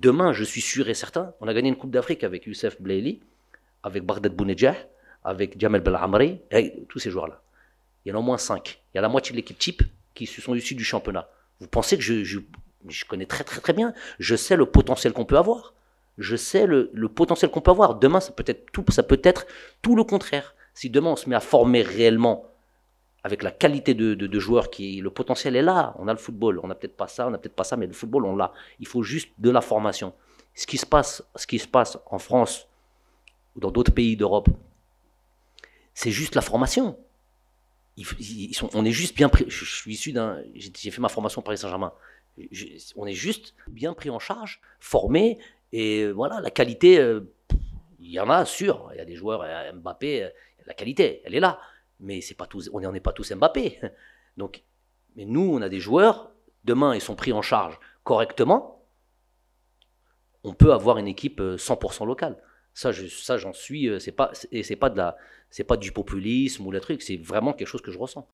Demain, je suis sûr et certain, on a gagné une Coupe d'Afrique avec Youssef Bleili, avec Bardet Bounedjah, avec Jamel Belhamri, tous ces joueurs-là. Il y en a au moins cinq. Il y a la moitié de l'équipe type qui se sont issus du championnat. Vous pensez que je, je, connais très très très bien, je sais le potentiel qu'on peut avoir. Je sais le, potentiel qu'on peut avoir. Demain, ça peut, être tout, ça peut être tout le contraire. Si demain on se met à former réellement avec la qualité de, de, joueurs qui le potentiel est là. On a le football, on n'a peut-être pas ça, on n'a peut-être pas ça, mais le football on l'a. Il faut juste de la formation. Ce qui se passe, ce qui se passe en France ou dans d'autres pays d'Europe, c'est juste la formation. sont, on est juste bien pris. Je, suis issu d'un, j'ai fait ma formation Paris Saint-Germain. on est juste bien pris en charge, formé et voilà la qualité. Euh, il y en a sûr, il y a des joueurs, Mbappé, euh, la qualité, elle est là mais c'est pas tous, on est pas tous Mbappé. Donc, mais nous, on a des joueurs, demain, ils sont pris en charge correctement, on peut avoir une équipe 100% euh, locale. Ça, ça j'en suis, euh, c'est pas, et c'est pas de la, c'est pas du populisme ou le truc, c'est vraiment quelque chose que je ressens.